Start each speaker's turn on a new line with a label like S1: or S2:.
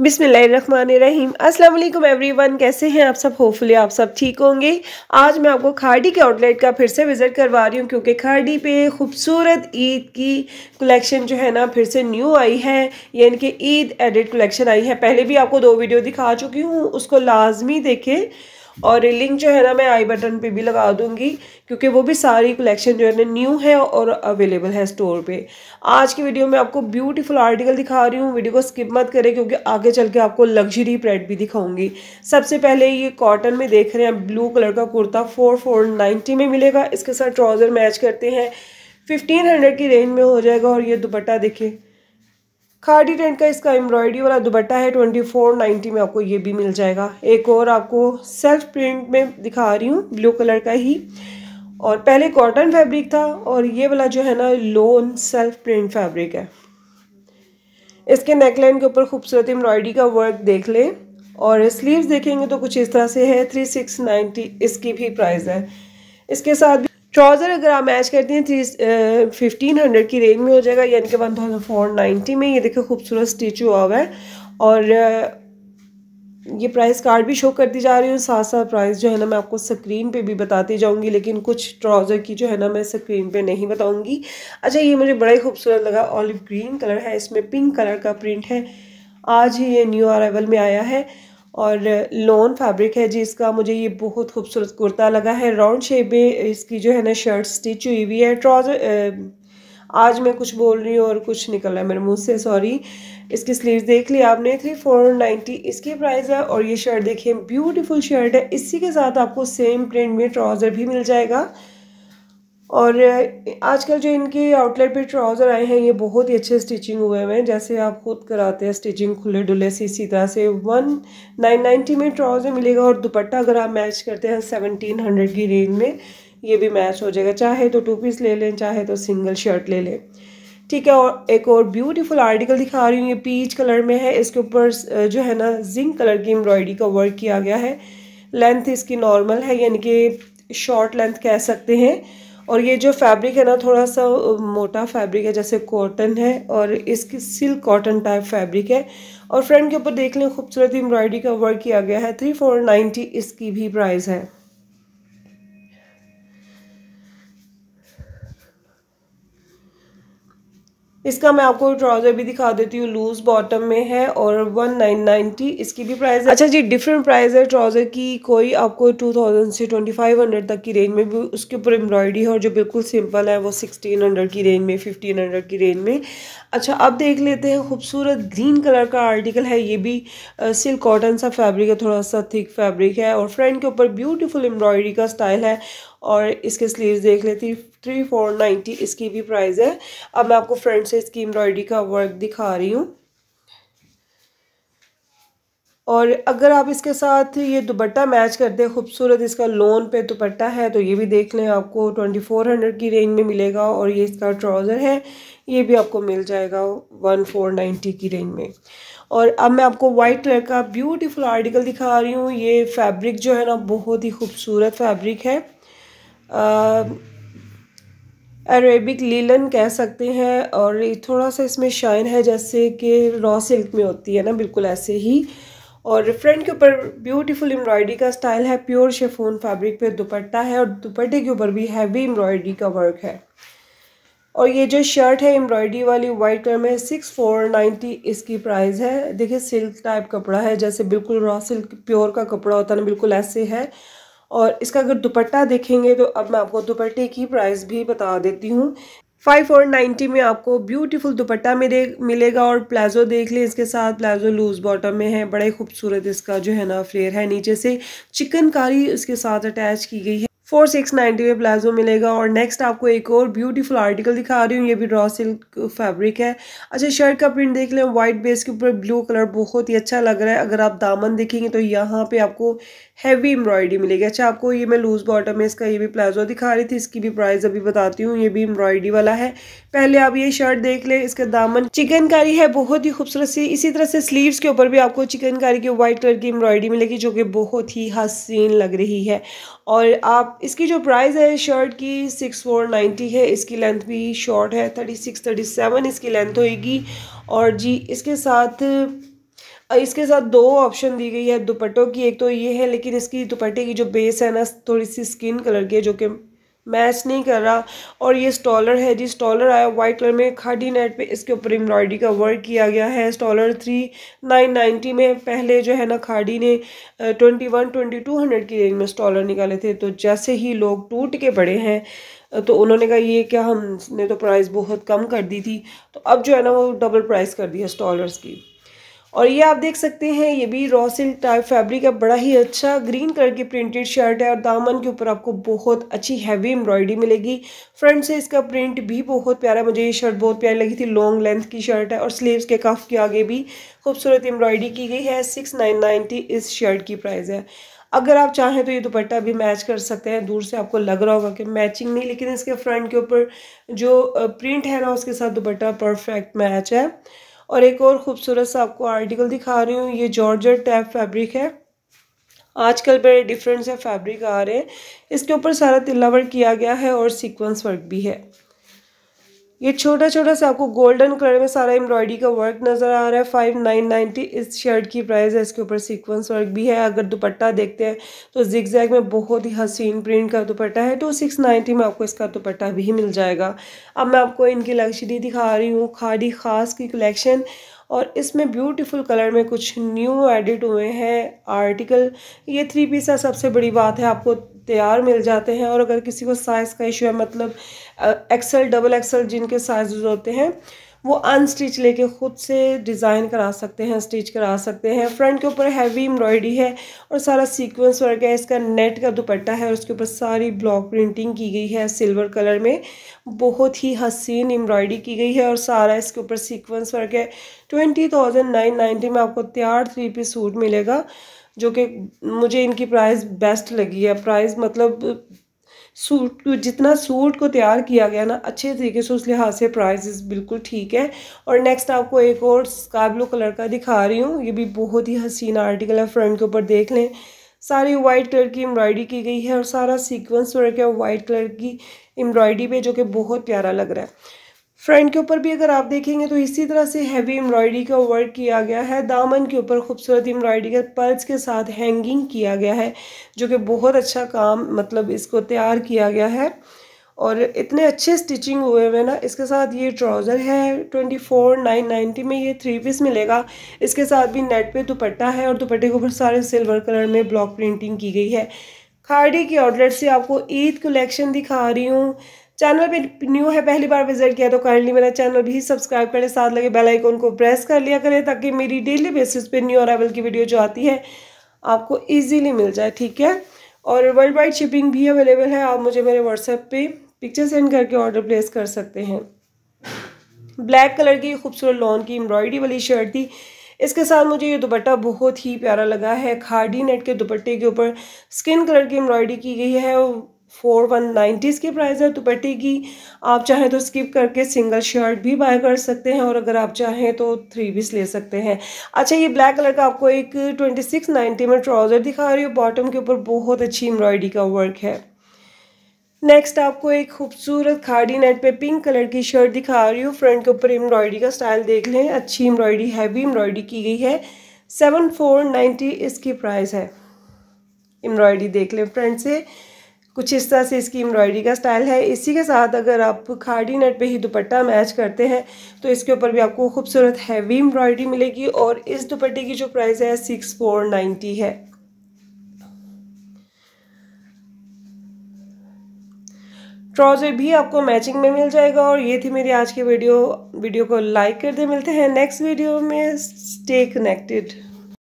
S1: बिसमीम every one कैसे हैं आप सब होपफुली आप सब ठीक होंगे आज मैं आपको खाड़ी के आउटलेट का फिर से विज़िट करवा रही हूँ क्योंकि खाड़ी पे खूबसूरत ईद की कलेक्शन जो है ना फिर से न्यू आई है यानी कि ईद एडिट कलेक्शन आई है पहले भी आपको दो वीडियो दिखा चुकी हूँ उसको लाजमी देखें और लिंक जो है ना मैं आई बटन पे भी लगा दूंगी क्योंकि वो भी सारी कलेक्शन जो है ना न्यू है और अवेलेबल है स्टोर पे आज की वीडियो में आपको ब्यूटीफुल आर्टिकल दिखा रही हूँ वीडियो को स्किप मत करें क्योंकि आगे चल के आपको लग्जरी प्रेड भी दिखाऊंगी सबसे पहले ये कॉटन में देख रहे हैं ब्लू कलर का कुर्ता फोर फोर नाइन्टी में मिलेगा इसके साथ ट्राउज़र मैच करते हैं फिफ्टीन हंड्रेड की रेंज में हो जाएगा और ये दुपट्टा देखिए खाड़ी टेंट का इसका एम्ब्रॉयडरी वाला दुपट्टा है ट्वेंटी फोर नाइन्टी में आपको ये भी मिल जाएगा एक और आपको सेल्फ प्रिंट में दिखा रही हूँ ब्लू कलर का ही और पहले कॉटन फैब्रिक था और ये वाला जो है ना लोन सेल्फ प्रिंट फैब्रिक है इसके नेकलाइन के ऊपर खूबसूरत एम्ब्रॉयडरी का वर्क देख लें और स्लीव्स देखेंगे तो कुछ इस तरह से है थ्री सिक्स नाइन्टी इसकी भी प्राइस है इसके साथ भी ट्राउज़र अगर आप मैच करती हैं थ्री फिफ्टीन हंड्रेड की रेंज में हो जाएगा यानी कि वन थाउजेंड फोर नाइन्टी में ये देखो खूबसूरत स्टिच हुआ हुआ है और ये प्राइस कार्ड भी शो करती जा रही हूँ साथ साथ प्राइस जो है ना मैं आपको स्क्रीन पे भी बताती जाऊँगी लेकिन कुछ ट्राउज़र की जो है ना मैं स्क्रीन पे नहीं बताऊँगी अच्छा ये मुझे बड़ा ही खूबसूरत लगा ऑलिव ग्रीन कलर है इसमें पिंक कलर का प्रिंट है आज ही ये न्यू अरावल में आया है और लोन फैब्रिक है जी इसका मुझे ये बहुत खूबसूरत कुर्ता लगा है राउंड शेप में इसकी जो है ना शर्ट स्टिच हुई हुई है ट्राउज़र आज मैं कुछ बोल रही हूँ और कुछ निकल रहा है मेरे मुंह से सॉरी इसकी स्लीव्स देख ली आपने थ्री फोर नाइन्टी इसकी प्राइस है और ये शर्ट देखिए ब्यूटीफुल शर्ट है इसी के साथ आपको सेम प्रिंट में ट्राउज़र भी मिल जाएगा और आजकल जो इनके आउटलेट पे ट्राउज़र आए हैं ये बहुत ही अच्छे स्टिचिंग हुए हुए हैं जैसे आप खुद कराते हैं स्टिचिंग खुले डुले से इसी तरह से वन नाइन नाइन्टी में ट्राउज़र मिलेगा और दुपट्टा अगर आप मैच करते हैं सेवनटीन हंड्रेड की रेंज में ये भी मैच हो जाएगा चाहे तो टू पीस ले लें चाहे तो सिंगल शर्ट ले लें ठीक है और एक और ब्यूटीफुल आर्टिकल दिखा रही हूँ ये पीच कलर में है इसके ऊपर जो है ना जिंक कलर की एम्ब्रॉयडरी का वर्क किया गया है लेंथ इसकी नॉर्मल है यानी कि शॉर्ट लेंथ कह सकते हैं और ये जो फैब्रिक है ना थोड़ा सा मोटा फैब्रिक है जैसे कॉटन है और इसकी सिल्क कॉटन टाइप फैब्रिक है और फ्रंट के ऊपर देख लें खूबसूरत एम्ब्रॉयडरी का वर्क किया गया है थ्री फोर नाइन्टी इसकी भी प्राइस है इसका मैं आपको ट्राउज़र भी दिखा देती हूँ लूज बॉटम में है और वन नाइन नाइन्टी इसकी भी प्राइस है अच्छा जी डिफरेंट प्राइस है ट्राउज़र की कोई आपको टू थाउजेंड से ट्वेंटी फाइव हंड्रेड तक की रेंज में भी उसके ऊपर एम्ब्रॉयडरी है और जो बिल्कुल सिंपल है वो सिक्सटीन हंड्रेड की रेंज में फिफ्टीन हंड्रेड की रेंज में अच्छा अब देख लेते हैं खूबसूरत ग्रीन कलर का आर्टिकल है ये भी सिल्क कॉटन सा फैब्रिक है थोड़ा सा थिक फैब्रिक है और फ्रंट के ऊपर ब्यूटीफुल एम्ब्रॉयडरी का स्टाइल है और इसके स्लीव्स देख लेती थ्री फोर नाइन्टी इसकी भी प्राइस है अब मैं आपको फ्रंट से इसकी एम्ब्रॉयडरी का वर्क दिखा रही हूँ और अगर आप इसके साथ ये दुपट्टा मैच कर दें खूबसूरत इसका लोन पे दुपट्टा है तो ये भी देख लें आपको ट्वेंटी फोर हंड्रेड की रेंज में मिलेगा और ये इसका ट्राउज़र है ये भी आपको मिल जाएगा वन फोर नाइन्टी की रेंज में और अब मैं आपको वाइट कलर का ब्यूटीफुल आर्टिकल दिखा रही हूँ ये फैब्रिक जो है ना बहुत ही खूबसूरत फैब्रिक है अरेबिक लीलन कह सकते हैं और थोड़ा सा इसमें शाइन है जैसे कि रॉ सिल्क में होती है ना बिल्कुल ऐसे ही और फ्रंट के ऊपर ब्यूटीफुल एम्ब्रॉयडरी का स्टाइल है प्योर शेफोन फैब्रिक पे दुपट्टा है और दुपट्टे के ऊपर भी हैवी एम्ब्रॉयडरी का वर्क है और ये जो शर्ट है एम्ब्रॉयडरी वाली वाइट कलर में सिक्स फोर नाइन्टी इसकी प्राइस है देखिए सिल्क टाइप कपड़ा है जैसे बिल्कुल रॉ सिल्क प्योर का कपड़ा होता है ना बिल्कुल ऐसे है और इसका अगर दुपट्टा देखेंगे तो अब मैं आपको दुपट्टे की प्राइस भी बता देती हूँ फाइव और नाइन्टी में आपको ब्यूटीफुल दुपट्टा मिले मिलेगा और प्लाजो देख लें इसके साथ प्लाजो लूज बॉटम में है बड़े खूबसूरत इसका जो है ना फ्लेयर है नीचे से चिकनकारी इसके साथ अटैच की गई है फोर सिक्स नाइन्टी में प्लाजो मिलेगा और नेक्स्ट आपको एक और ब्यूटीफुल आर्टिकल दिखा रही हूँ ये भी रॉ सिल्क फैब्रिक है अच्छा शर्ट का प्रिंट देख लें वाइट बेस के ऊपर ब्लू कलर बहुत ही अच्छा लग रहा है अगर आप दामन देखेंगे तो यहाँ पे आपको हैवी एम्ब्रॉयडरी मिलेगी अच्छा आपको ये मैं लूज़ बॉटम में इसका ये भी प्लाजो दिखा रही थी इसकी भी प्राइस अभी बताती हूँ ये भी एम्ब्रॉयडरी वाला है पहले आप ये शर्ट देख लें इसका दामन चिकनकारी है बहुत ही खूबसूरत सी इसी तरह से स्लीवस के ऊपर भी आपको चिकनकारी की वाइट कलर की एम्ब्रॉयडरी मिलेगी जो कि बहुत ही हसीन लग रही है और आप इसकी जो प्राइस है शर्ट की सिक्स फोर नाइन्टी है इसकी लेंथ भी शॉर्ट है थर्टी सिक्स थर्टी सेवन इसकी लेंथ होएगी और जी इसके साथ इसके साथ दो ऑप्शन दी गई है दुपट्टों की एक तो ये है लेकिन इसकी दुपट्टे की जो बेस है ना थोड़ी सी स्किन कलर की है जो कि मैच नहीं कर रहा और ये स्टॉलर है जी स्टॉलर आया वाइट कलर में खाडी नेट पे इसके ऊपर एम्ब्रॉयडरी का वर्क किया गया है स्टॉलर थ्री नाइन नाइन्टी में पहले जो है ना खाडी ने twenty one twenty two hundred की रेंज में स्टॉलर निकाले थे तो जैसे ही लोग टूट के पड़े हैं तो उन्होंने कहा ये क्या हमने तो प्राइस बहुत कम कर दी थी तो अब जो है ना वो डबल प्राइस कर दी है स्टॉलर्स की और ये आप देख सकते हैं ये भी रॉ सिल्क टाइप फैब्रिक है बड़ा ही अच्छा ग्रीन कलर की प्रिंटेड शर्ट है और दामन के ऊपर आपको बहुत अच्छी हैवी एम्ब्रॉयडरी मिलेगी फ्रंट से इसका प्रिंट भी बहुत प्यारा मुझे ये शर्ट बहुत प्यारी लगी थी लॉन्ग लेंथ की शर्ट है और स्लीव्स के कफ के आगे भी खूबसूरत एम्ब्रॉयडरी की गई है सिक्स नाइन नाइनटी इस शर्ट की प्राइस है अगर आप चाहें तो ये दुपट्टा भी मैच कर सकते हैं दूर से आपको लग रहा होगा कि मैचिंग नहीं लेकिन इसके फ्रंट के ऊपर जो प्रिंट है ना उसके साथ दुपट्टा परफेक्ट मैच है और एक और ख़ूबसूरत सा आपको आर्टिकल दिखा रही हूँ ये जॉर्जर टैप फैब्रिक है आजकल बड़े डिफरेंट से फैब्रिक आ रहे हैं इसके ऊपर सारा तिल्ला वर्क किया गया है और सीक्वेंस वर्क भी है ये छोटा छोटा सा आपको गोल्डन कलर में सारा एम्ब्रॉयडरी का वर्क नज़र आ रहा है फाइव नाइन नाइन्टी इस शर्ट की प्राइस है इसके ऊपर सीक्वेंस वर्क भी है अगर दुपट्टा देखते हैं तो जैग में बहुत ही हसीन प्रिंट का दुपट्टा है तो सिक्स नाइन्टी में आपको इसका दुपट्टा भी मिल जाएगा अब मैं आपको इनकी लग्जरी दिखा रही हूँ खाड़ी खास की कलेक्शन और इसमें ब्यूटीफुल कलर में कुछ न्यू एडिट हुए हैं आर्टिकल ये थ्री पीस का सबसे बड़ी बात है आपको तैयार मिल जाते हैं और अगर किसी को साइज़ का इशू है मतलब एक्सल डबल एक्सल जिनके साइज़ होते हैं वो अनस्टिच लेके ख़ुद से डिज़ाइन करा सकते हैं स्टिच करा सकते हैं फ्रंट के ऊपर हैवी एम्ब्रॉयडरी है और सारा सीक्वेंस वर्क है इसका नेट का दुपट्टा है और उसके ऊपर सारी ब्लॉक प्रिंटिंग की गई है सिल्वर कलर में बहुत ही हसीन एम्ब्रॉयडरी की गई है और सारा इसके ऊपर सीक्वेंस वर्क है ट्वेंटी थाउजेंड नाइन नाइन्टी में आपको तैयार थ्री पीस सूट मिलेगा जो कि मुझे इनकी प्राइस बेस्ट लगी है प्राइस मतलब सूट जितना सूट को तैयार किया गया ना अच्छे तरीके से उस लिहाज से प्राइस बिल्कुल ठीक है और नेक्स्ट आपको एक और स्काई ब्लू कलर का दिखा रही हूँ ये भी बहुत ही हसीन आर्टिकल है फ्रंट के ऊपर देख लें सारी वाइट कलर की एम्ब्रॉयडरी की गई है और सारा सीक्वेंस वर्क है वाइट कलर की एम्ब्रॉयडरी पे जो कि बहुत प्यारा लग रहा है फ्रंट के ऊपर भी अगर आप देखेंगे तो इसी तरह से हैवी एम्ब्रॉयडरी का वर्क किया गया है दामन के ऊपर खूबसूरत एम्ब्रॉयडरी का पर्ल्स के साथ हैंगिंग किया गया है जो कि बहुत अच्छा काम मतलब इसको तैयार किया गया है और इतने अच्छे स्टिचिंग हुए हुए ना इसके साथ ये ट्राउज़र है ट्वेंटी फोर नाइन नाइन्टी में ये थ्री पीस मिलेगा इसके साथ भी नेट पे दुपट्टा है और दुपट्टे के ऊपर सारे सिल्वर कलर में ब्लॉक प्रिंटिंग की गई है खाड़ी के आउटलेट से आपको ईद कलेक्शन दिखा रही हूँ चैनल पे न्यू है पहली बार विजिट किया तो काइंडली मेरा चैनल भी सब्सक्राइब करें साथ लगे बेल आइकन को प्रेस कर लिया करें ताकि मेरी डेली बेसिस पे न्यू अरावल की वीडियो जो आती है आपको इजीली मिल जाए ठीक है और वर्ल्ड वाइड शिपिंग भी अवेलेबल है आप मुझे मेरे व्हाट्सएप पे पिक्चर सेंड करके ऑर्डर प्लेस कर सकते हैं ब्लैक कलर की खूबसूरत लॉन की एम्ब्रॉयडरी वाली शर्ट थी इसके साथ मुझे ये दुपट्टा बहुत ही प्यारा लगा है खाडी नेट के दुपट्टे के ऊपर स्किन कलर की एम्ब्रॉयडरी की गई है फोर वन नाइन्टीज़ की प्राइस है दुपट्टे तो की आप चाहें तो स्किप करके सिंगल शर्ट भी बाय कर सकते हैं और अगर आप चाहें तो थ्री पीस ले सकते हैं अच्छा ये ब्लैक कलर का आपको एक ट्वेंटी सिक्स नाइन्टी में ट्राउज़र दिखा रही हूँ बॉटम के ऊपर बहुत अच्छी एम्ब्रॉयडरी का वर्क है नेक्स्ट आपको एक खूबसूरत खाड़ी नेट पे पिंक कलर की शर्ट दिखा रही हूँ फ्रंट के ऊपर एम्ब्रॉयडरी का स्टाइल देख लें अच्छी एम्ब्रॉयडरी हैवी एम्ब्रॉयडरी की गई है सेवन फोर नाइन्टी इसकी प्राइस है एम्ब्रॉयडरी देख लें फ्रंट से कुछ इस तरह से इसकी एम्ब्रॉयडरी का स्टाइल है इसी के साथ अगर आप खाड़ी नेट पे ही दुपट्टा मैच करते हैं तो इसके ऊपर भी आपको खूबसूरत हैवी एम्ब्रॉयडरी मिलेगी और इस दुपट्टे की जो प्राइस है सिक्स फोर नाइन्टी है ट्राउज़र भी आपको मैचिंग में मिल जाएगा और ये थी मेरी आज की वीडियो वीडियो को लाइक कर दे मिलते हैं नेक्स्ट वीडियो में स्टे कनेक्टेड